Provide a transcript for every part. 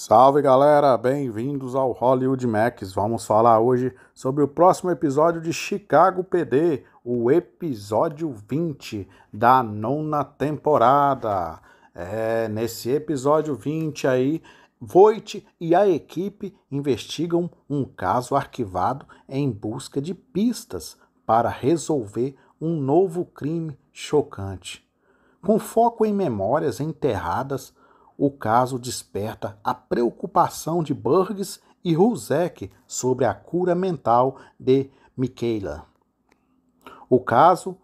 Salve galera, bem-vindos ao Hollywood Max. Vamos falar hoje sobre o próximo episódio de Chicago PD, o episódio 20 da nona temporada. É, nesse episódio 20 aí, Voight e a equipe investigam um caso arquivado em busca de pistas para resolver um novo crime chocante. Com foco em memórias enterradas o caso desperta a preocupação de Burgess e Ruzek sobre a cura mental de Michaela. O caso,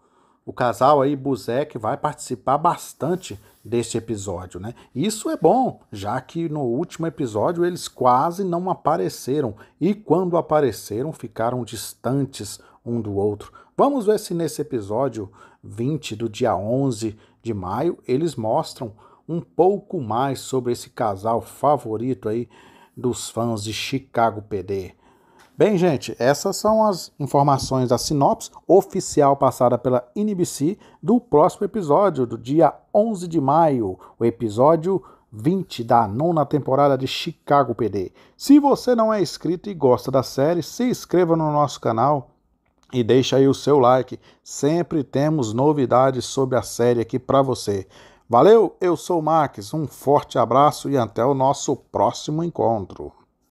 o casal aí Buzek vai participar bastante deste episódio, né? Isso é bom, já que no último episódio eles quase não apareceram e quando apareceram ficaram distantes um do outro. Vamos ver se nesse episódio 20 do dia 11 de maio eles mostram um pouco mais sobre esse casal favorito aí dos fãs de Chicago PD. Bem, gente, essas são as informações da sinopse oficial passada pela NBC do próximo episódio, do dia 11 de maio, o episódio 20 da nona temporada de Chicago PD. Se você não é inscrito e gosta da série, se inscreva no nosso canal e deixa aí o seu like. Sempre temos novidades sobre a série aqui para você. Valeu, eu sou o Max, um forte abraço e até o nosso próximo encontro.